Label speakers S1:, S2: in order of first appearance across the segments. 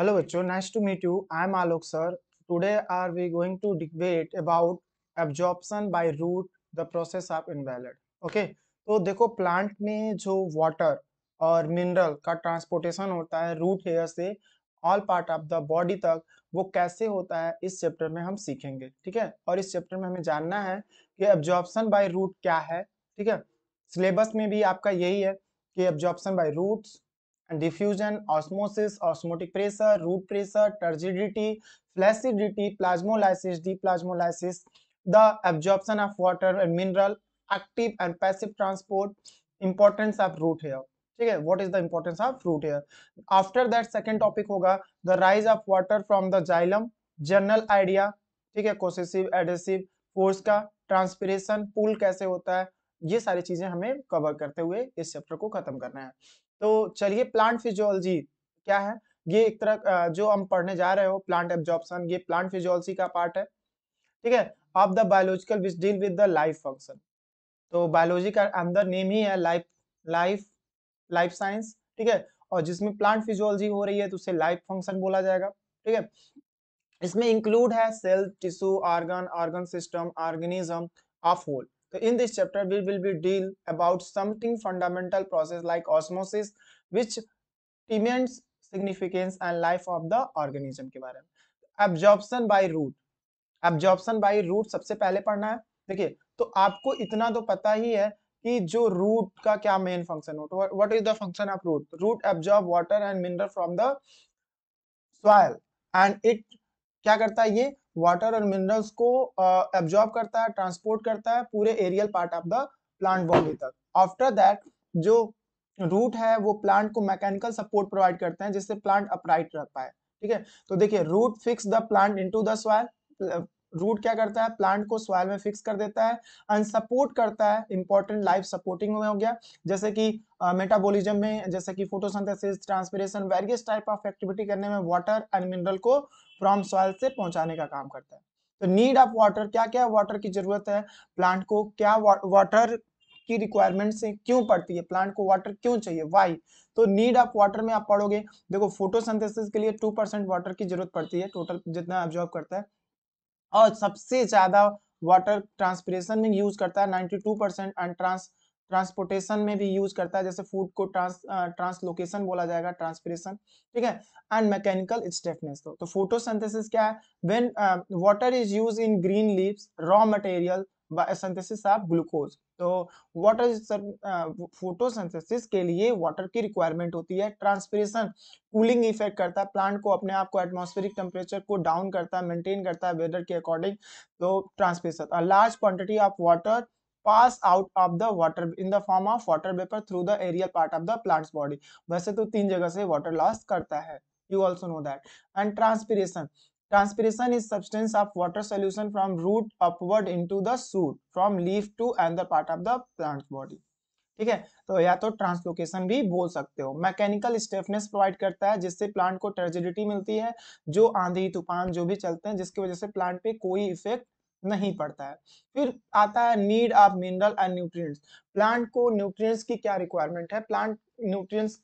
S1: Hello बच्चों nice to meet you I am Alok sir today are we going to debate about absorption by root the process of invalid okay तो देखो plant में जो water और mineral का transportation होता है रूट हेयर से all part of the body तक वो कैसे होता है इस चैप्टर में हम सीखेंगे ठीक है और इस चैप्टर में हमें जानना है कि एब्जॉर्प्शन बाय रूट क्या है ठीक है सिलेबस में भी आपका यही है कि absorption by roots diffusion osmosis osmotic pressure root pressure turgidity flaccidity plasmolysis deplasmolysis the absorption of water and mineral active and passive transport importance of root hair ठीक है what is the importance of root hair after that second topic होगा the rise of water from the xylem general idea ठीक है cohesive adhesive force का transpiration pull कैसे होता है ये सारी चीजें हमें कवर करते हुए इस चैप्टर को खत्म करना है तो चलिए प्लांट फिजियोलॉजी क्या है ये एक तरह जो हम पढ़ने जा रहे हो प्लांट एब्जॉर्बन ये प्लांट फिजियोलॉजी का पार्ट है ठीक है of the biological which deal with the life function तो बायोलॉजी का अंदर नेम ही है लाइफ लाइफ लाइफ साइंस ठीक है और जिसमें प्लांट फिजियोलॉजी हो रही है तो उसे लाइफ फंक्शन बोला जाएगा ठीक है इसमें इंक्लूड है cell tissue organ organ system organism of whole तो in this chapter we will be deal about something fundamental process like osmosis which treatments significance and life of the organism के बारे में absorption by root absorption by root सबसे पहले पढ़ना है देखिए तो आपको इतना तो पता ही है कि जो रूट का क्या मेन फंक्शन हो what is the function of root root absorb water and mineral from the soil and it क्या करता है ये वाटर और मिनरल्स को एब्जॉर्ब करता है ट्रांसपोर्ट करता है पूरे aerial part of the plant body तक आफ्टर दैट जो रूट है वो प्लांट को मैकेनिकल सपोर्ट प्रोवाइड करते हैं जिससे प्लांट अपराइट रह पाए ठीक है तो देखिए root fix the plant into the soil root क्या करता है प्लांट को सॉइल में फिक्स कर देता है एंड सपोर्ट करता है इंपॉर्टेंट लाइफ सपोर्टिंग में हो गया जैसे कि मेटाबॉलिज्म uh, में जैसे कि photosynthesis transpiration various type of activity करने में वाटर एंड मिनरल को फ्रॉम सॉइल से पहुंचाने का काम करता है तो नीड ऑफ वाटर क्या क्या वाटर की जरूरत है प्लांट को क्या वाटर की रिक्वायरमेंट से क्यों पड़ती है प्लांट को वाटर क्यों चाहिए वाई तो नीड ऑफ वाटर में आप पढ़ोगे देखो फोटोसिंथेसिस के लिए टू परसेंट वाटर की जरूरत पड़ती है टोटल जितना ऑब्जॉर्व करता है और सबसे ज्यादा वाटर ट्रांसपीरेशन में यूज करता है ninety two percent and trans transportation में भी यूज करता है जैसे फूड को ट्रांस ट्रांसलोकेशन बोला जाएगा ट्रांसपीरेशन ठीक है एंड मैकेनिकल स्टेफनेस तो फोटोसिंथेसिस तो क्या है when water is use in green leaves raw material synthesis of glucose तो वाटर फोटोसिंथेसिस के लिए वाटर की रिक्वायरमेंट होती है ट्रांसपीरेशन कूलिंग इफेक्ट करता है प्लांट को अपने आप को एटमॉस्फेरिक टेम्परेचर को डाउन करता है मेंटेन करता है वेदर के अकॉर्डिंग तो transpiration large quantity of water pass out of the water in the form of water vapour through the aerial part of the plants body वैसे तो तीन जगह से वाटर लॉस करता है you also know that and transpiration Transpiration is substance of water solution from root upward into the shoot, from leaf to another part of the plant body. ठीक है तो या तो ट्रांसलोकेशन भी बोल सकते हो मैकेनिकल स्टेफनेस प्रोवाइड करता है जिससे प्लांट को ट्रेजिडिटी मिलती है जो आंधी तूफान जो भी चलते हैं जिसकी वजह से प्लांट पे कोई इफेक्ट नहीं पड़ता है फिर आता है need of mineral and nutrients plant को न्यूट्रिएंट्स की क्या रिक्वायरमेंट है प्लांट न्यूट्रिएंट्स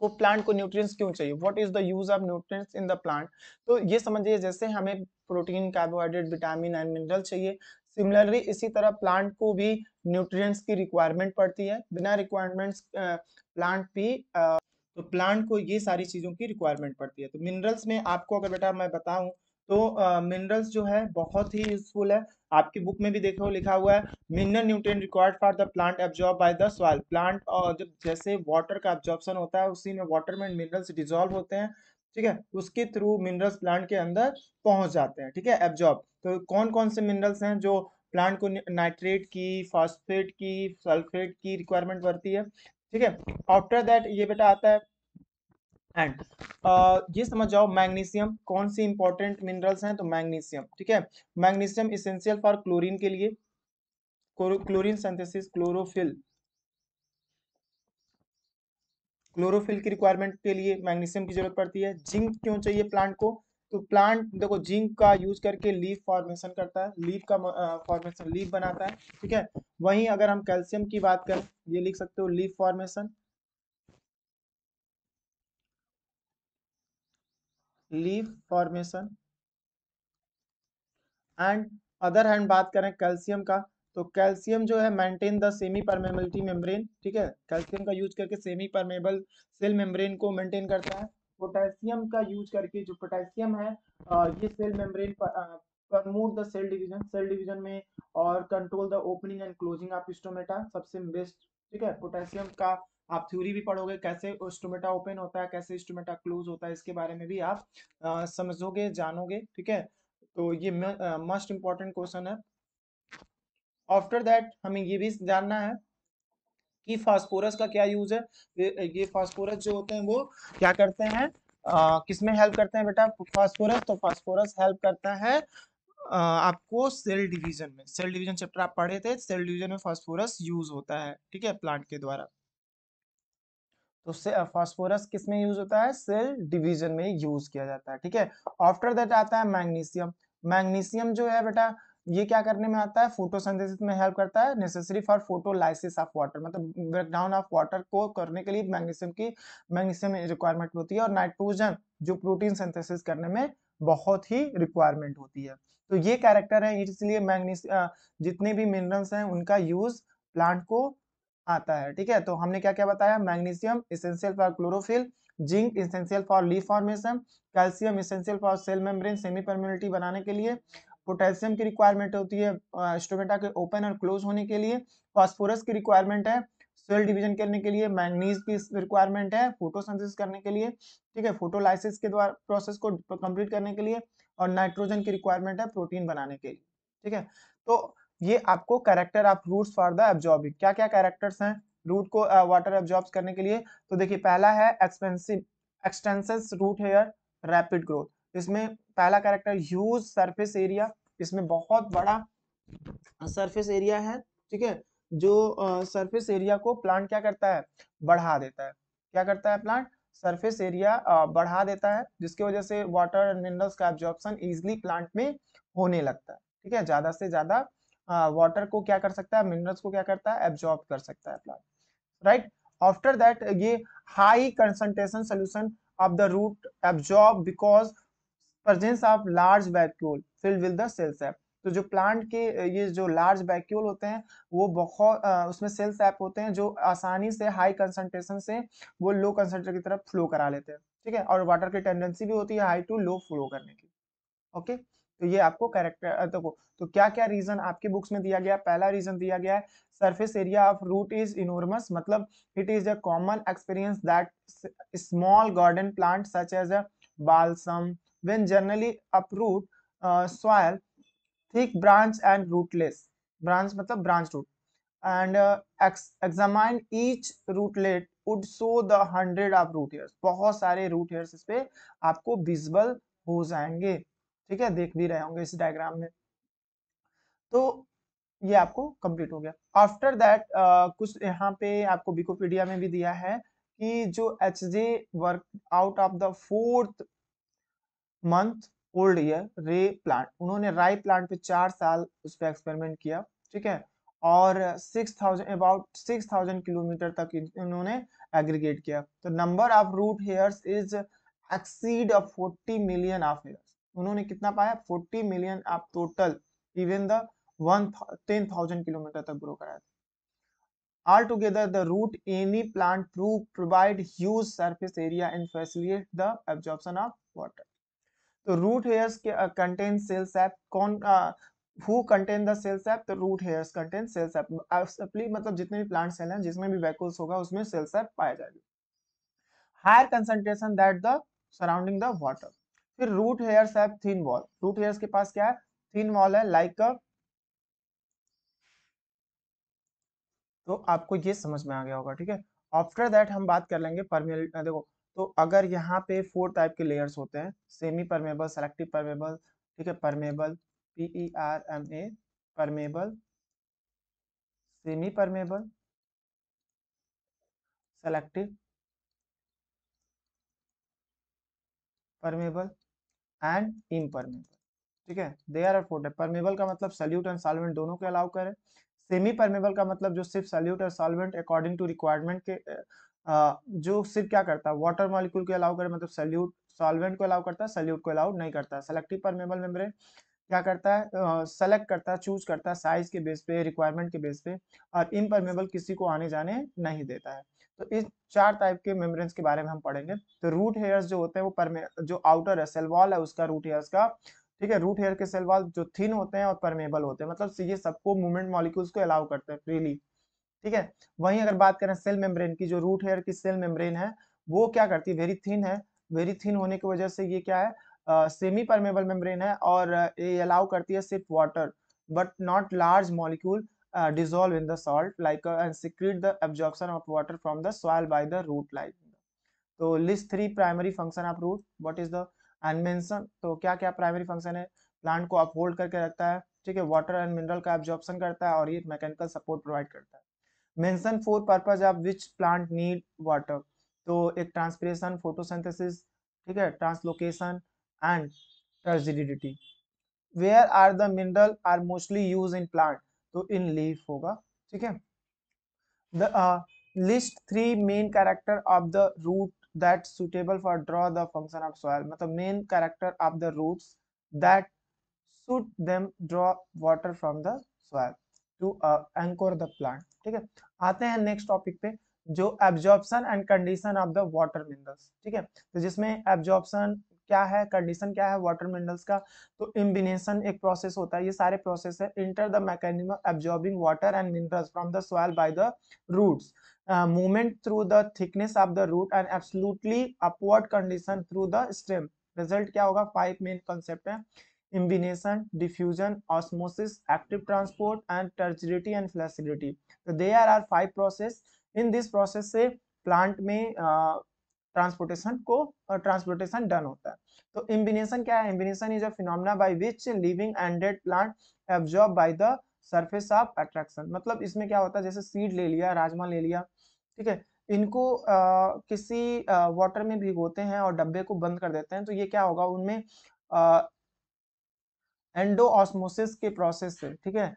S1: को प्लांट को न्यूट्रिएंट्स क्यों चाहिए what is the use of nutrients in the plant तो ये समझिए जैसे हमें protein carbohydrate vitamin and mineral चाहिए सिमिलरली इसी तरह प्लांट को भी न्यूट्रिएंट्स की रिक्वायरमेंट पड़ती है बिना रिक्वायरमेंट्स प्लांट भी तो प्लांट को ये सारी चीज़ों की रिक्वायरमेंट पड़ती है तो मिनरल्स में आपको अगर बेटा मैं बताऊं तो मिनरल्स uh, जो है बहुत ही यूजफुल है आपकी बुक में भी देखो हो लिखा हुआ है mineral nutrient required for the plant absorb by the soil plant और जब जैसे वाटर का एब्जॉर्प्शन होता है उसी में वाटर में मिनरल्स डिजॉल्व होते हैं ठीक है उसके थ्रू मिनरल्स प्लांट के अंदर पहुंच जाते हैं ठीक है एब्जॉर्ब तो कौन कौन से मिनरल्स हैं जो प्लांट को नाइट्रेट की फॉस्फेट की सल्फेट की रिक्वायरमेंट बढ़ती है ठीक है आफ्टर दैट ये बेटा आता है एंड ये समझ जाओ मैग्नीशियम कौन सी इंपॉर्टेंट मिनरल्स हैं तो मैग्नीशियम ठीक है मैग्नीशियम इसेंशियल फॉर क्लोरीन के लिए क्लोरीन सिंथेसिस क्लोरोफिल क्लोरोफिल की रिक्वायरमेंट के लिए मैग्नीशियम की जरूरत पड़ती है जिंक क्यों चाहिए प्लांट को तो प्लांट देखो जिंक का यूज करके लीफ फॉर्मेशन करता है लीफ का फॉर्मेशन लीफ बनाता है ठीक है वहीं अगर हम कैल्शियम की बात करें ये लिख सकते हो leaf formation leave formation and other hand बात करें कैल्शियम का तो कैल्शियम जो है maintain the semi permeability membrane ठीक है कैल्शियम का यूज करके सेमी परमेबल सेल मेम्ब्रेन को मेंटेन करता है पोटेशियम का यूज करके जो पोटेशियम है ये cell membrane promote the cell division cell division में और control the opening and closing of stomata सबसे बेस्ट ठीक है पोटेशियम का आप थ्योरी भी पढ़ोगे कैसे स्टोमेटा ओपन होता है कैसे स्टोमेटा क्लोज होता है इसके बारे में भी आप समझोगे जानोगे ठीक है तो ये मस्ट इम्पॉर्टेंट क्वेश्चन है आफ्टर दैट हमें ये भी जानना है कि फास्फोरस का क्या यूज है ये फास्फोरस जो होते हैं वो क्या करते हैं किसमें हेल्प करते हैं बेटा फास्फोरस तो फास्फोरस हेल्प करता है आ, आपको सेल डिवीजन में सेल डिवीजन चैप्टर आप पढ़े थे सेल डिवीजन में फास्फोरस यूज होता है ठीक है प्लांट के द्वारा तो फॉस्फोरस किस में यूज होता है सेल डिवीजन में यूज किया जाता है ठीक है आफ्टर दैट आता है मैग्नीशियम मैग्नीशियम जो है बेटा ये क्या करने में आता है फोटोसिंथेसिस में हेल्प करता है necessary for photolysis of water मतलब ब्रेकडाउन ऑफ वाटर को करने के लिए मैग्नीशियम की मैग्नीशियम रिक्वायरमेंट होती है और नाइट्रोजन जो प्रोटीन सिंथेसिस करने में बहुत ही रिक्वायरमेंट होती है तो ये कैरेक्टर है इसलिए मैग्नीशियम जितने भी मिनरल्स हैं उनका यूज प्लांट को आता है ठीक है तो हमने क्या क्या बताया magnesium essential for chlorophyll zinc essential for leaf formation calcium essential for cell membrane semi permeability बनाने के लिए पोटेशियम की रिक्वायरमेंट होती है स्टोमेटा के ओपन और क्लोज होने के लिए फॉस्फोरस की रिक्वायरमेंट है सेल डिवीजन करने के लिए मैग्नीज की रिक्वायरमेंट है फोटोसिंथेसिस करने के लिए ठीक है फोटोलाइसिस के द्वारा प्रोसेस को कंप्लीट करने के लिए और नाइट्रोजन की रिक्वायरमेंट है प्रोटीन बनाने के लिए ठीक है तो ये आपको character of root for the absorbing क्या क्या कैरेक्टर्स हैं रूट को वाटर uh, एब्जॉर्ब करने के लिए तो देखिए पहला है expensive extensions root hair rapid growth इसमें पहला कैरेक्टर ह्यूज सरफेस एरिया इसमें बहुत बड़ा सरफेस एरिया है ठीक है जो सरफेस uh, एरिया को प्लांट क्या करता है बढ़ा देता है क्या करता है प्लांट सरफेस एरिया uh, बढ़ा देता है जिसकी वजह से वाटर एंड मिनरल्स का एब्जॉर्बन इजिली प्लांट में होने लगता है ठीक है ज्यादा से ज्यादा वाटर हाँ, को क्या कर सकता है मिनरल्स को क्या करता है एब्जॉर्ब कर सकता है प्लांट राइट आफ्टर दैट ये high concentration solution of the root absorb because presence of large vacuole filled with the cell sap तो जो प्लांट के ये जो लार्ज वैक्यूल होते हैं वो बहुत उसमें सेल सैप होते हैं जो आसानी से हाई कंसंट्रेशन से वो लो कंसंट्रेशन की तरफ फ्लो करा लेते हैं ठीक है और वाटर की टेंडेंसी भी होती है हाई टू लो फ्लो करने की ओके okay? तो ये आपको करेक्टर तो, तो क्या क्या रीजन आपके बुक्स में दिया गया पहला रीजन दिया गया है surface area of root is enormous मतलब it is a common experience that small garden plant such as a balsam when generally uproot soil thick branch and rootless branch मतलब branch root and examine each rootlet would so the hundred of root hairs बहुत सारे root hairs इस पर आपको विजबल हो जाएंगे ठीक है देख भी रहे होंगे इस डायग्राम में तो ये आपको कंप्लीट हो गया आफ्टर दैट कुछ यहाँ पे आपको विकोपीडिया में भी दिया है कि जो H J work out of the fourth month old year rye plant उन्होंने राय प्लांट पे चार साल उस पर एक्सपेरिमेंट किया ठीक है और six thousand about six thousand kilometre तक उन्होंने एग्रीगेट किया तो number of root hairs is exceed of forty million of hair उन्होंने कितना पाया फोर्टी मिलियन आप total even the one ten thousand kilometre तक ग्रो कराया था all together the root any plant prove provide huge surface area and facilitate the absorption of water तो root hairs के contain cell sap कौन who contain the cell sap तो root hairs contain cell sap मतलब जितने भी plant cell हैं जिसमें भी वैकुल्स होगा उसमें सेल सैप पाया जाएगा higher concentration that the surrounding the water फिर रूट हेयर्स है थिन वॉल रूट हेयर्स के पास क्या है थिन वॉल है लाइक like तो आपको ये समझ में आ गया होगा ठीक है आफ्टर दैट हम बात कर लेंगे परमेबिलिटी देखो तो अगर यहाँ पे फोर टाइप के लेयर्स होते हैं सेमी परमेबल सेलेक्टिव परमेबल ठीक है permeable P E R M A permeable semi permeable selective permeable and impermeable ठीक है they are four type permeable का मतलब सल्यूट एंड सॉल्वेंट दोनों को अलाउ करें सेमी परमेबल का मतलब जो सिर्फ सल्यूट और सॉल्वेंट अकॉर्डिंग टू रिक्वायरमेंट के जो सिर्फ क्या करता है वाटर मॉलिक्यूल को अलाउ करें मतलब सल्यूट सॉल्वेंट को अलाउ करता है सल्यूट को अलाउ नहीं करता है सेलेक्टिव परमेबल मेम्ब्रेन क्या करता है सेलेक्ट uh, करता है चूज करता है साइज के बेस पे रिक्वायरमेंट के बेस पे और इम्परमेबल किसी को आने जाने नहीं देता है तो इस चार टाइप के मेम्ब्रेन्स के बारे में हम पढ़ेंगे तो रूट हेयर्स जो होते हैं वो परमे जो आउटर है सेल वॉल है उसका रूट हेयर्स का ठीक है रूट हेयर के सेल वॉल जो थिन होते हैं और परमेबल होते हैं मतलब ये सबको मूवमेंट मॉलिक्यूल्स को अलाउ करते हैं फ्रीली ठीक है वहीं अगर बात करें सेल मेम्ब्रेन की जो रूट हेयर की सेल मेम्ब्रेन है वो क्या करती है वेरी थिन है वेरी थिन होने की वजह से ये क्या है सेमी परमेबल मेम्ब्रेन है और ये अलाउ करती है सिर्फ water but not large molecule uh, dissolve in the salt like uh, and secrete the absorption of water from the soil by the root line तो list three primary function of root what is the अनमेंशन तो क्या क्या primary function है plant को uphold करके रखता है ठीक है वाटर एंड मिनरल का एब्जॉर्प्शन करता है और ये मैकेनिकल सपोर्ट प्रोवाइड करता है mention four purpose of which plant need water तो एक ट्रांसपीरेशन फोटोसिंथेसिस ठीक है translocation and turgidity where are the mineral are mostly use in plant तो इन लीफ होगा ठीक है the list three main character of the root that suitable for draw the function of soil मतलब main character of the roots that suit them draw water from the soil to anchor the plant ठीक है आते हैं next topic पे जो absorption and condition of the water minerals ठीक है तो जिसमें एब्जॉर्बन क्या है कंडीशन क्या है वाटर मिनरल्स का तो इम्बिनेशन एक प्रोसेस होता है ये सारे प्रोसेस है inter the mechanism absorbing water and minerals from the soil by the roots movement through the thickness of the root and absolutely upward condition through the stem result क्या होगा फाइव मेन कॉन्सेप्ट है imbibition diffusion osmosis active transport and and and and तो they are are five process in this process से plant में uh, transportation को transportation done होता है तो इम्बिनेशन क्या है इम्बिनेशन is a phenomena by which living and dead plant absorb by the surface of attraction मतलब इसमें क्या होता है जैसे सीड ले लिया राजमा ले लिया ठीक है इनको आ, किसी वाटर में भिगोते हैं और डब्बे को बंद कर देते हैं तो ये क्या होगा उनमें एंडो ऑस्मोसिस के प्रोसेस से ठीक है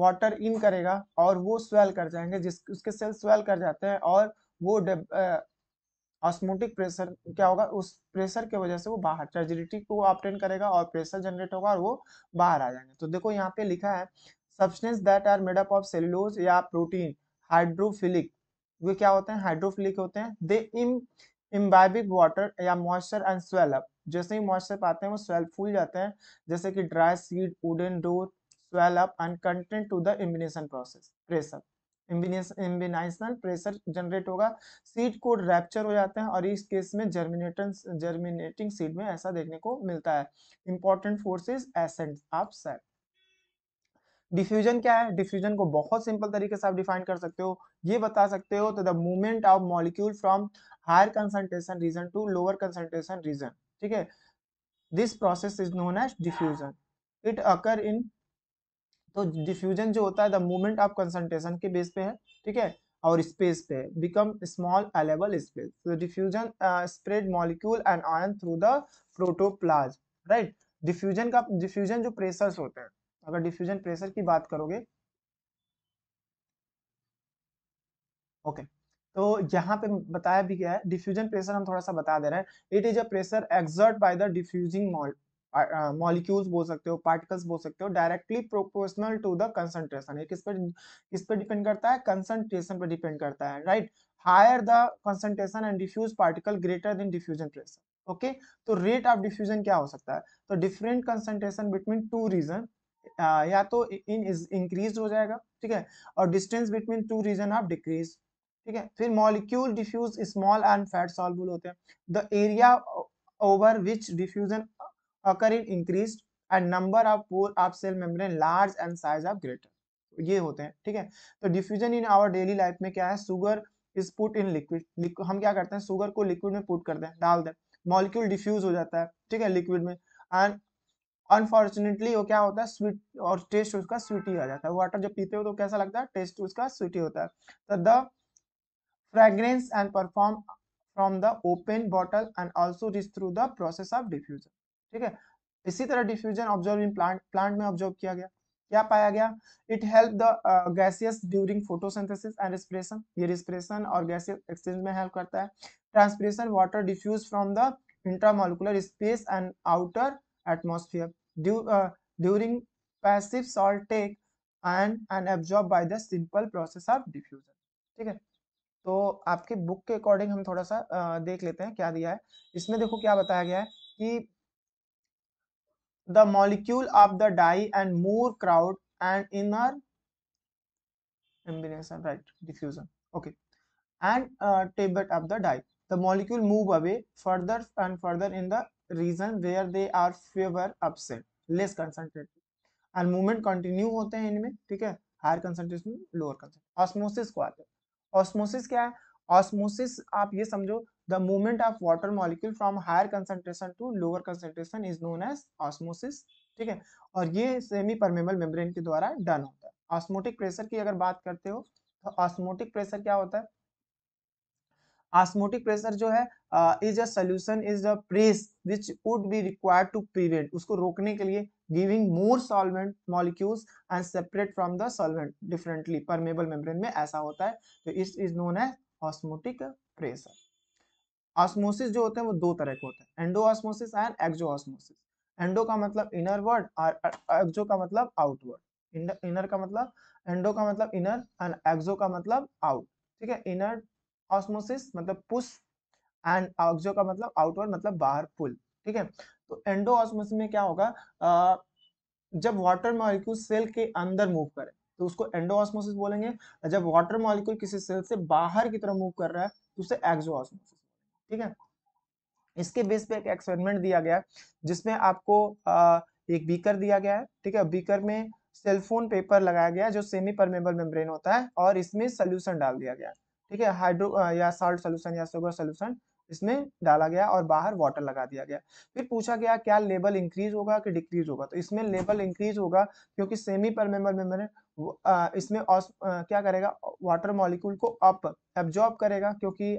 S1: वाटर इन करेगा और वो स्वेल कर जाएंगे जिस उसके सेल स्वेल कर जाते हैं और वो डब, ऑस्मोटिक प्रेशर क्या होगा उस प्रेशर की वजह से वो बाहर टर्जिडिटी को ऑप्टेन करेगा और प्रेशर जनरेट होगा और वो बाहर आ जाएंगे तो देखो यहाँ पे लिखा है substance that are made up of cellulose या प्रोटीन हाइड्रोफिलिक वे क्या होते हैं हाइड्रोफिलिक होते हैं दे इम इम्बाइबिक वाटर या मॉइस्चर एंड स्वेल अप जैसे ही मॉइस्चर पाते हैं वो स्वेल फूल जाते हैं जैसे कि dry seed wooden door swell up and content to the imbibition process pressure imbibitional pressure generate होगा सीड कोड रैप्चर हो जाते हैं और इस केस में जर्मिनेट जर्मिनेटिंग सीड में ऐसा देखने को मिलता है इंपॉर्टेंट फोर्सेज एसेंट आप सेट डिफ्यूजन क्या है डिफ्यूजन को बहुत सिंपल तरीके से आप डिफाइन कर सकते हो ये बता सकते हो तो the movement of molecule from higher concentration region to lower concentration region ठीक है this process is known as diffusion it occur in तो डिफ्यूजन जो होता है द मूवमेंट ऑफ कंसंट्रेशन के बेस पे है ठीक है और स्पेस पे बिकम स्मॉल अलेबल स्पेस तो diffusion spread molecule and ion through the protoplasm right diffusion का डिफ्यूजन जो प्रेशर होते हैं अगर डिफ्यूजन प्रेशर की बात करोगे ओके okay. तो यहाँ पे बताया भी गया है डिफ्यूजन प्रेशर हम थोड़ा सा बता दे रहे हैं it is a pressure exert by the diffusing molecules बोल सकते हो पार्टिकल्स बोल सकते हो directly proportional to the concentration ये किस पर किस पर डिपेंड करता है कंसंट्रेशन पर डिपेंड करता है right higher the concentration and diffuse particle greater than diffusion pressure okay तो रेट ऑफ डिफ्यूजन क्या हो सकता है तो different concentration between two region या तो इन इंक्रीज हो जाएगा ठीक है और distance between two region of decrease ठीक है फिर molecule diffuse small and fat soluble होते हैं the area over which diffusion occur in increased and number of pore of cell membrane large and size of greater ये होते हैं ठीक है तो diffusion in our daily life में क्या है sugar is put in liquid हम क्या करते हैं सुगर को लिक्विड में पुट कर दें डाल दें मॉलिक्यूल डिफ्यूज हो जाता है ठीक है लिक्विड में एंड अनफॉर्चुनेटली वो क्या होता है स्वीट और टेस्ट उसका स्वीट ही आ जाता है वाटर जब पीते हो तो कैसा लगता है टेस्ट उसका स्वीट ही होता है तो the fragrance and perfume from the open bottle and also reach through the process of diffusion ठीक है इसी तरह diffusion observe in plant plant में ऑब्जर्व किया गया क्या पाया गया it help the gaseous during photosynthesis and respiration ये रेस्पिरेशन और गैसियस एक्सचेंज में हेल्प करता है transpiration water diffuse from the intramolecular space and outer atmosphere during passive salt take and and absorb by the simple process of diffusion ठीक है तो आपके book के अकॉर्डिंग हम थोड़ा सा आ, uh, देख लेते हैं क्या दिया है इसमें देखो क्या बताया गया है कि the molecule of the dye and more crowd and inner emulsion right diffusion okay and uh, tablet of the dye the molecule move away further and further in the region where they are fewer upset less concentrated and movement continue होते हैं इनमें ठीक है higher concentration lower concentration osmosis को आते हैं osmosis क्या है ऑस्मोसिस आप ये समझो the movement of water molecule from higher concentration to lower concentration is known as osmosis ठीक है और ये सेमी परमेबल मेम्ब्रेन के द्वारा डन होता है ऑस्मोटिक प्रेशर की अगर बात करते हो तो ऑस्मोटिक प्रेशर क्या होता है ऑस्मोटिक प्रेशर जो है is a solution is a press which would be required to prevent उसको रोकने के लिए giving more solvent molecules and separate from the solvent differently permeable membrane में ऐसा होता है तो इस is known as osmotic pressure osmosis जो होते हैं वो दो तरह के होते हैं endo osmosis and exo osmosis endo का मतलब इनर वर्ड और एक्जो का मतलब आउटवर्ड इनर का मतलब एंडो का मतलब इनर एंड एक्जो का मतलब आउट ठीक है इनर ऑस्मोसिस मतलब पुश एंड एक्जो का मतलब आउटवर्ड मतलब बाहर पुल ठीक है तो एंडो ऑस्मोसिस में क्या होगा जब वाटर मॉलिक्यूल सेल के अंदर मूव करे तो उसको एंडो ऑस्मोसिस बोलेंगे जब वाटर मॉलिक्यूल किसी सेल से बाहर की तरफ मूव कर रहा है तो उसे एक्जो ऑस्मोसिस ठीक है इसके बेस पे एक एक्सपेरिमेंट दिया गया जिसमें आपको आ, एक बीकर दिया गया है ठीक है बीकर में सेलफोन पेपर लगाया गया जो सेमी परमेबल मेम्ब्रेन होता है और इसमें सोल्यूशन डाल दिया गया ठीक है हाइड्रो या सॉल्ट सोल्यूशन या सुगर सोल्यूशन इसमें डाला गया और बाहर वाटर लगा दिया गया फिर पूछा गया क्या लेवल इंक्रीज होगा कि डिक्रीज होगा तो इसमें लेवल इंक्रीज होगा क्योंकि सेमी परमेबल मेम्ब्रेन इसमें क्या करेगा वाटर मॉलिक्यूल को अप एब्जॉर्ब करेगा क्योंकि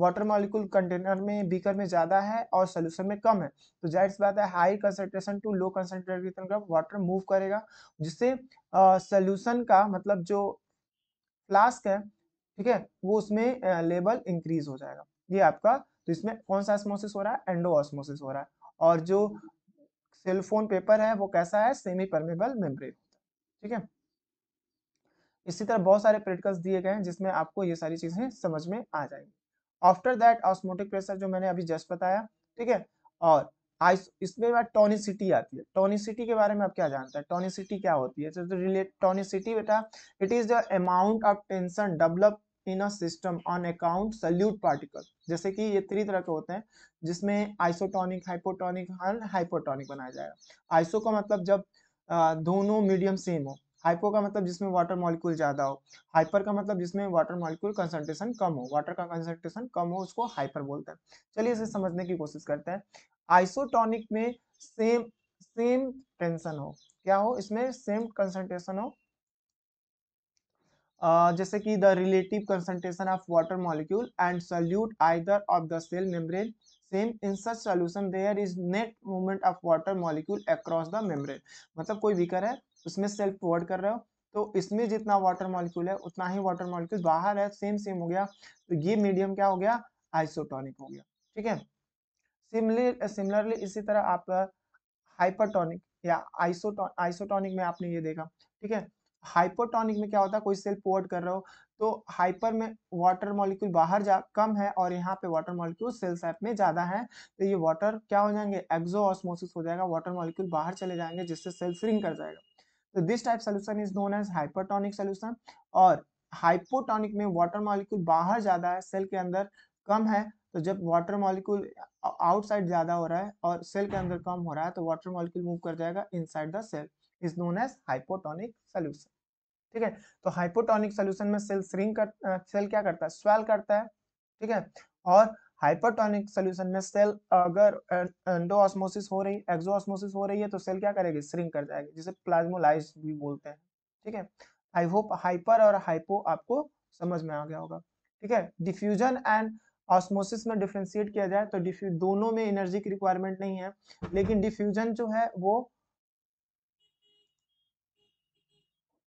S1: वाटर मॉलिक्यूल कंटेनर में बीकर में ज़्यादा है और सोल्यूशन में कम है तो जाहिर सी बात है high concentration to low concentration का वाटर मूव करेगा जिससे सोल्यूशन का मतलब जो फ्लास्क है ठीक है वो उसमें लेवल इंक्रीज हो जाएगा ये आपका तो इसमें कौन सा ऑस्मोसिस हो रहा है एंडो ऑस्मोसिस हो रहा है और जो सेलफोन पेपर है वो कैसा है सेमी परमेबल मेम्ब्रेन ठीक है इसी तरह बहुत सारे प्रैक्टिकल्स दिए गए हैं जिसमें आपको ये सारी चीज़ें समझ में आ जाएंगी आफ्टर दैट ऑस्मोटिक प्रेशर जो मैंने अभी जस्ट बताया ठीक है और इसमें बात टोनिसिटी आती है टोनिसिटी के बारे में आप क्या जानते हैं टोनिसिटी क्या होती है रिलेट टोनिसिटी बेटा it is the amount of tension develop in a system on account solute particle जैसे कि ये थ्री तरह के होते हैं जिसमें आइसोटोनिक हाइपोटोनिक हाइपोटोनिक बनाया जाएगा आइसो का मतलब जब दोनों मीडियम सेम हो हाइपो का मतलब जिसमें वाटर मॉलिक्यूल ज़्यादा हो हाइपर का मतलब जिसमें वाटर मॉलिक्यूल कंसंट्रेशन कम हो वाटर का कंसंट्रेशन कम हो उसको हाइपर बोलते हैं चलिए इसे समझने की कोशिश करते हैं आइसोटॉनिक में सेम सेम टेंशन हो क्या हो इसमें सेम कंसंट्रेशन हो Uh, जैसे कि the relative concentration of water molecule and solute either of the cell membrane same in such solution there is net movement of water molecule across the membrane मतलब कोई vicar है उसमें self word कर रहे हो तो इसमें जितना वाटर मॉलिक्यूल है उतना ही वाटर मॉलिक्यूल बाहर है सेम सेम हो गया तो ये मीडियम क्या हो गया आइसोटॉनिक हो गया ठीक है सिमिलर सिमिलरली इसी तरह आप हाइपरटॉनिक या आइसोटॉन आइसोटॉनिक में आपने ये देखा ठीक है हाइपोटॉनिक में क्या होता है कोई सेल पोर्ट कर रहे हो तो हाइपर में वाटर मॉलिक्यूल बाहर जा कम है और यहाँ पे वाटर मॉलिक्यूल सेल साइप में ज़्यादा है तो ये वाटर क्या हो जाएंगे एक्जो ऑस्मोसिस हो जाएगा वाटर मॉलिक्यूल बाहर चले जाएंगे जिससे सेल श्रिंक कर जाएगा तो this type solution is known as hypertonic solution और हाइपोटोनिक में वाटर मॉलिक्यूल बाहर ज्यादा है सेल के अंदर कम है तो जब वाटर मॉलिक्यूल आउटसाइड ज्यादा हो रहा है और सेल के अंदर कम हो रहा है तो वाटर मॉलिक्यूल मूव कर जाएगा inside the cell is known as hypotonic solution ठीक है तो हाइपोटोनिक सोल्यूशन में सेल श्रिंक कर, सेल क्या करता है स्वेल करता है ठीक है और हाइपरटोनिक सोल्यूशन में सेल अगर एंडोऑस्मोसिस हो रही एक्सोऑस्मोसिस हो रही है तो सेल क्या करेगी श्रिंक कर जाएगी जिसे प्लाज्मोलाइज भी बोलते हैं ठीक है आई होप हाइपर और हाइपो आपको समझ में आ गया होगा ठीक है डिफ्यूजन एंड ऑस्मोसिस में डिफ्रेंशिएट किया जाए तो डिफ्यू दोनों में एनर्जी की रिक्वायरमेंट नहीं है लेकिन डिफ्यूजन जो है वो